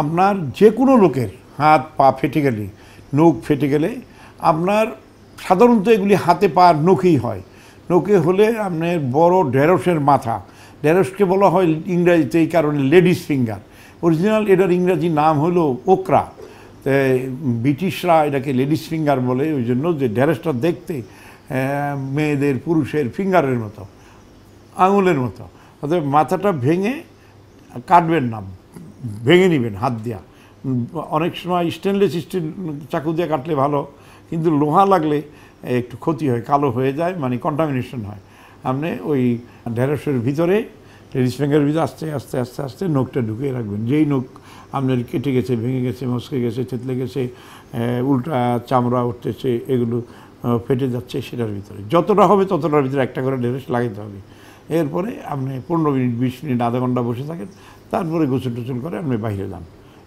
আপনার যে কোনো লোকের হাত পা ফেটে গেলে নখ ফেটে গেলে আপনার সাধারণত এগুলি হাতে পা নখেই হয় নখে হলে আপনার বড় ঢেঁড়সের মাথা ঢেঁড়সকে বলা হয় ইংরাজিতে এই কারণে লেডিস ফিঙ্গার অরিজিনাল এটার ইংরাজি নাম হলো ওকরা ব্রিটিশরা এটাকে লেডিস ফিঙ্গার বলে ওই জন্য যে ঢেঁড়সটা দেখতে মেয়েদের পুরুষের ফিঙ্গারের মতো আঙুলের মতো অতএব মাথাটা ভেঙে কাটবেন না ভেঙে নেবেন হাত দিয়া অনেক সময় স্টেনলেস স্টিল চাকু দিয়ে কাটলে ভালো কিন্তু লোহা লাগলে একটু ক্ষতি হয় কালো হয়ে যায় মানে কন্টামিনেশন হয় আপনি ওই ঢেঁড়সের ভিতরে লেডিস ফিঙ্গারের ভিতরে আস্তে আস্তে আস্তে আস্তে নোখটা ঢুকিয়ে রাখবেন যেই নোখ আপনার কেটে গেছে ভেঙে গেছে মস্কে গেছে থেতলে গেছে উল্টা চামড়া উঠতেছে এগুলো ফেটে যাচ্ছে সেটার ভিতরে যতটা হবে ততটার ভিতরে একটা করে ঢেঁড়স লাগাতে হবে এরপরে আপনি পনেরো মিনিট বিশ মিনিট আধা ঘন্টা বসে থাকেন তারপরে গোসল টোসল করে আপনি বাইরে যান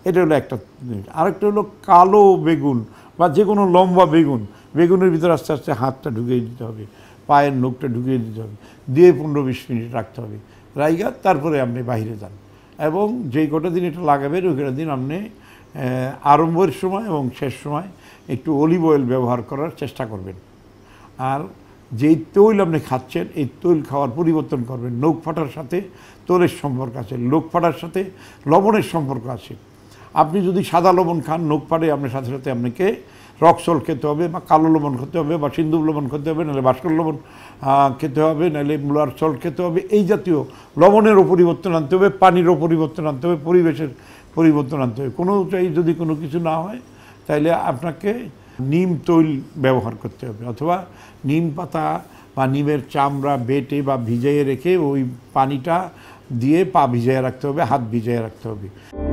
এটা হলো একটা জিনিস আরেকটা হলো কালো বেগুন বা যে কোনো লম্বা বেগুন বেগুনের ভিতরে আস্তে আস্তে হাতটা ঢুকিয়ে দিতে হবে পায়ের নোখটা ঢুকিয়ে দিতে হবে দিয়ে পনেরো বিশ মিনিট রাখতে হবে রাইগা তারপরে আপনি বাহিরে যান এবং যেই কটা দিন এটা লাগাবেন ওই কটা দিন আপনি আরম্ভের সময় এবং শেষ সময় একটু অলিভ অয়েল ব্যবহার করার চেষ্টা করবেন আর যে তৈল আপনি খাচ্ছেন এই তৈল খাওয়ার পরিবর্তন করবেন লোক ফাটার সাথে তৈলের সম্পর্ক আছে লোক ফাটার সাথে লবণের সম্পর্ক আছে আপনি যদি সাদা লবণ খান নোক ফাটে আপনার সাথে সাথে আপনাকে রক্সল খেতে হবে বা কালো লবণ খেতে হবে বা সিন্ধু লবণ খেতে হবে নাহলে ভাস্কর লবণ খেতে হবে নাহলে মুলার সল খেতে হবে এই জাতীয় লবণেরও পরিবর্তন আনতে হবে পানিরও পরিবর্তন আনতে হবে পরিবেশের পরিবর্তন আনতে হবে কোনো যদি কোনো কিছু না হয় তাইলে আপনাকে নিম তৈল ব্যবহার করতে হবে অথবা নিম পাতা বা নিমের চামড়া বেটে বা ভিজিয়ে রেখে ওই পানিটা দিয়ে পা ভিজিয়ে রাখতে হবে হাত ভিজিয়ে রাখতে হবে